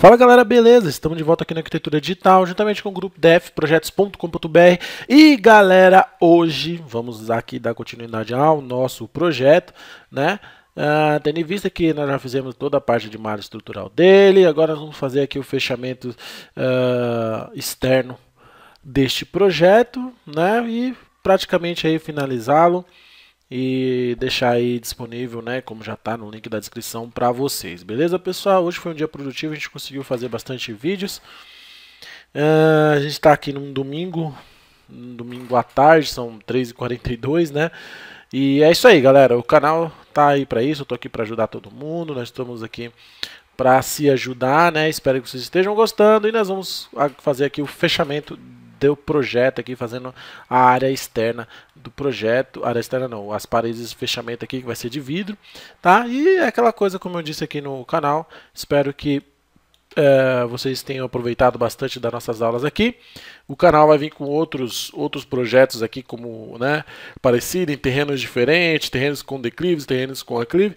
Fala galera, beleza? Estamos de volta aqui na Arquitetura Digital, juntamente com o grupo DEF, projetos.com.br. E galera, hoje vamos aqui dar continuidade ao nosso projeto, né? Uh, tendo em vista que nós já fizemos toda a parte de malha estrutural dele, agora nós vamos fazer aqui o fechamento uh, externo deste projeto, né? E praticamente aí finalizá-lo e deixar aí disponível, né, como já está no link da descrição para vocês. Beleza, pessoal? Hoje foi um dia produtivo, a gente conseguiu fazer bastante vídeos. Uh, a gente está aqui num domingo, domingo à tarde, são 3h42, né? E é isso aí, galera. O canal tá aí para isso, eu tô aqui para ajudar todo mundo. Nós estamos aqui para se ajudar, né? Espero que vocês estejam gostando e nós vamos fazer aqui o fechamento do projeto aqui, fazendo a área externa do projeto, área externa não, as paredes de fechamento aqui que vai ser de vidro, tá? E é aquela coisa como eu disse aqui no canal, espero que é, vocês tenham aproveitado bastante das nossas aulas aqui. O canal vai vir com outros, outros projetos aqui, como né, parecido, em terrenos diferentes, terrenos com declives, terrenos com aclive.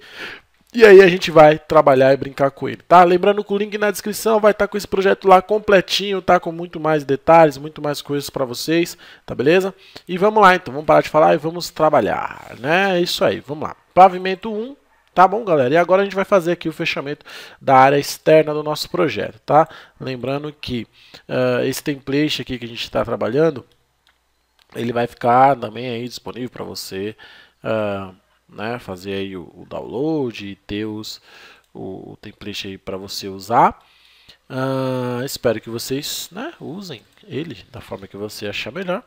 E aí a gente vai trabalhar e brincar com ele, tá? Lembrando que o link na descrição vai estar tá com esse projeto lá completinho, tá? Com muito mais detalhes, muito mais coisas para vocês, tá beleza? E vamos lá então, vamos parar de falar e vamos trabalhar, né? É isso aí, vamos lá. Pavimento 1, Tá bom, galera? E agora a gente vai fazer aqui o fechamento da área externa do nosso projeto, tá? Lembrando que uh, esse template aqui que a gente está trabalhando, ele vai ficar também aí disponível para você uh, né? Fazer aí o, o download e ter os, o, o template aí para você usar. Uh, espero que vocês né, usem ele da forma que você achar melhor.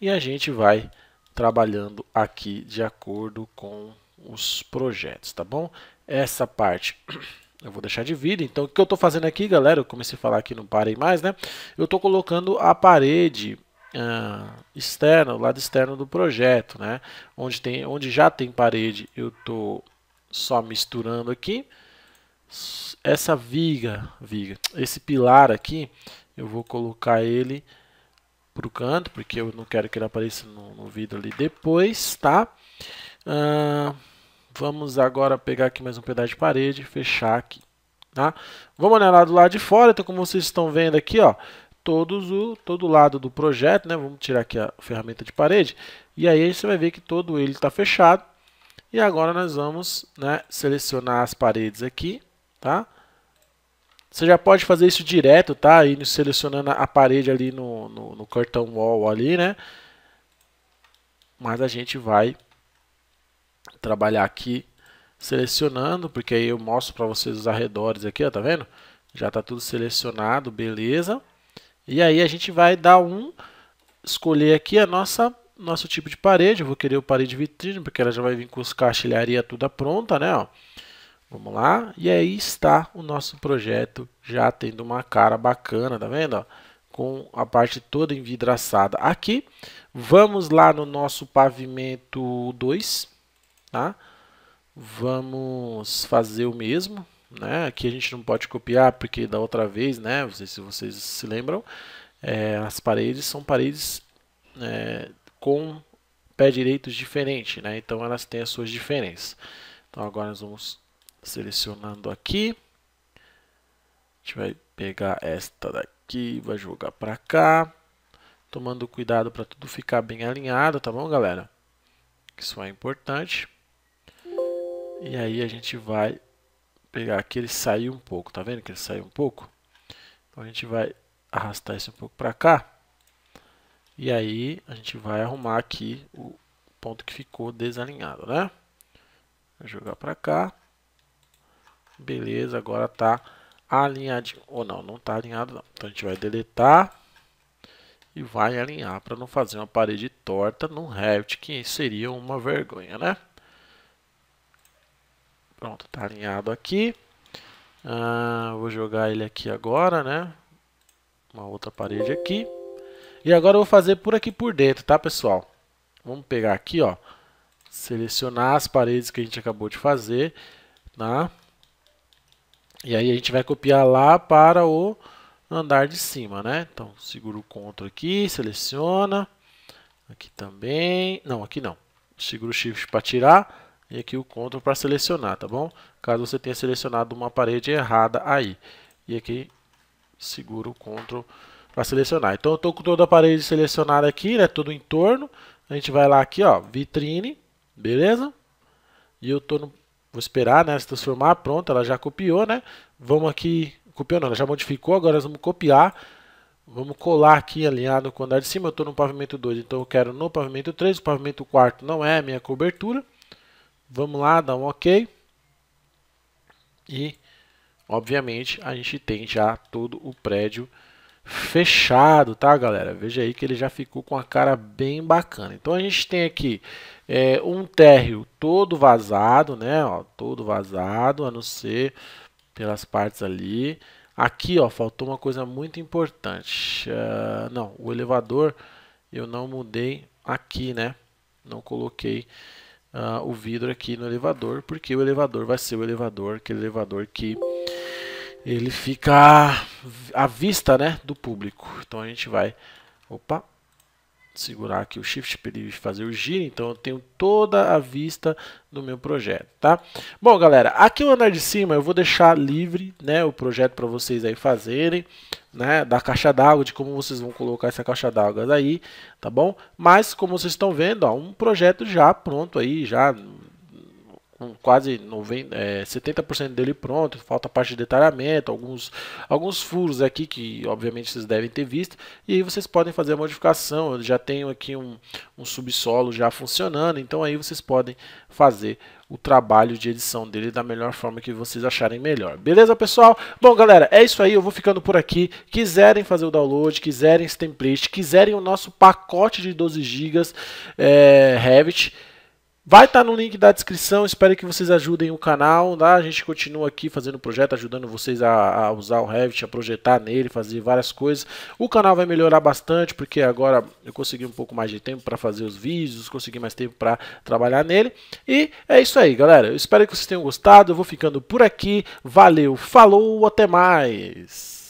E a gente vai trabalhando aqui de acordo com os projetos, tá bom? Essa parte eu vou deixar de vídeo. Então, o que eu estou fazendo aqui, galera, eu comecei a falar aqui, não parei mais, né? Eu estou colocando a parede uh, externa, o lado externo do projeto, né? Onde, tem, onde já tem parede, eu estou só misturando aqui. Essa viga, viga, esse pilar aqui, eu vou colocar ele para o canto, porque eu não quero que ele apareça no, no vidro ali depois, tá? Uh, vamos agora pegar aqui mais um pedaço de parede, fechar aqui, tá? Vamos olhar lá do lado de fora, então como vocês estão vendo aqui, ó, todos o todo lado do projeto, né? Vamos tirar aqui a ferramenta de parede e aí você vai ver que todo ele está fechado. E agora nós vamos, né, selecionar as paredes aqui, tá? Você já pode fazer isso direto, tá? Indo selecionando a parede ali no, no, no cartão wall ali, né? Mas a gente vai trabalhar aqui selecionando, porque aí eu mostro para vocês os arredores aqui, ó, tá vendo? Já está tudo selecionado, beleza. E aí a gente vai dar um, escolher aqui a nossa nosso tipo de parede. Eu vou querer o parede vitrine, porque ela já vai vir com os caixilharia toda pronta, né? Ó. Vamos lá. E aí está o nosso projeto já tendo uma cara bacana, tá vendo? Ó? Com a parte toda envidraçada aqui. Vamos lá no nosso pavimento 2, tá? Vamos fazer o mesmo né? Aqui a gente não pode copiar porque da outra vez, né? Não sei se vocês se lembram, é, as paredes são paredes é, com pé direitos diferente, né? Então elas têm as suas diferenças. Então agora nós vamos selecionando aqui. A gente vai pegar esta daqui, vai jogar para cá, tomando cuidado para tudo ficar bem alinhado, tá bom, galera? Isso é importante. E aí a gente vai pegar aqui, ele saiu um pouco, tá vendo que ele saiu um pouco? Então a gente vai arrastar isso um pouco para cá. E aí a gente vai arrumar aqui o ponto que ficou desalinhado, né? Vou jogar para cá. Beleza, agora tá alinhadinho. Ou não, não tá alinhado não. Então a gente vai deletar e vai alinhar para não fazer uma parede torta num Revit, que seria uma vergonha, né? Pronto, tá alinhado aqui. Ah, vou jogar ele aqui agora, né? Uma outra parede aqui. E agora eu vou fazer por aqui por dentro, tá, pessoal? Vamos pegar aqui, ó. Selecionar as paredes que a gente acabou de fazer, tá? E aí a gente vai copiar lá para o andar de cima, né? Então, seguro o CTRL aqui, seleciona. Aqui também. Não, aqui não. Segura o SHIFT para tirar e aqui o Ctrl para selecionar, tá bom? Caso você tenha selecionado uma parede errada aí. E aqui seguro o Ctrl para selecionar. Então eu estou com toda a parede selecionada aqui, né, todo o entorno. A gente vai lá aqui, ó, vitrine, beleza? E eu tô no... vou esperar, né, se transformar, pronto, ela já copiou, né? Vamos aqui, copiou não, ela já modificou, agora nós vamos copiar. Vamos colar aqui alinhado com o andar de cima, eu estou no pavimento 2, então eu quero no pavimento 3, o pavimento 4 não é a minha cobertura. Vamos lá, dá um OK. E, obviamente, a gente tem já todo o prédio fechado, tá, galera? Veja aí que ele já ficou com a cara bem bacana. Então, a gente tem aqui é, um térreo todo vazado, né? Ó, todo vazado, a não ser pelas partes ali. Aqui, ó, faltou uma coisa muito importante. Uh, não, o elevador eu não mudei aqui, né? Não coloquei uh, o vidro aqui no elevador, porque o elevador vai ser o elevador, aquele elevador que ele fica à vista né, do público. Então a gente vai. Opa, segurar aqui o Shift para ele fazer o giro, então eu tenho toda a vista do meu projeto, tá? Bom, galera, aqui o andar de cima eu vou deixar livre, né, o projeto para vocês aí fazerem, né, da caixa d'água, de como vocês vão colocar essa caixa d'água aí, tá bom? Mas, como vocês estão vendo, ó, um projeto já pronto aí, já com quase 90, é, 70% dele pronto, falta parte de detalhamento, alguns, alguns furos aqui que obviamente vocês devem ter visto, e aí vocês podem fazer a modificação, eu já tenho aqui um, um subsolo já funcionando, então aí vocês podem fazer o trabalho de edição dele da melhor forma que vocês acharem melhor. Beleza, pessoal? Bom, galera, é isso aí. Eu vou ficando por aqui. Quiserem fazer o download, quiserem esse template, quiserem o nosso pacote de 12 GB é, Revit, Vai estar tá no link da descrição, espero que vocês ajudem o canal, tá? a gente continua aqui fazendo o projeto, ajudando vocês a, a, usar o Revit, a projetar nele, fazer várias coisas. O canal vai melhorar bastante, porque agora eu consegui um pouco mais de tempo para fazer os vídeos, consegui mais tempo para trabalhar nele. E é isso aí galera, eu espero que vocês tenham gostado, eu vou ficando por aqui, valeu, falou, até mais!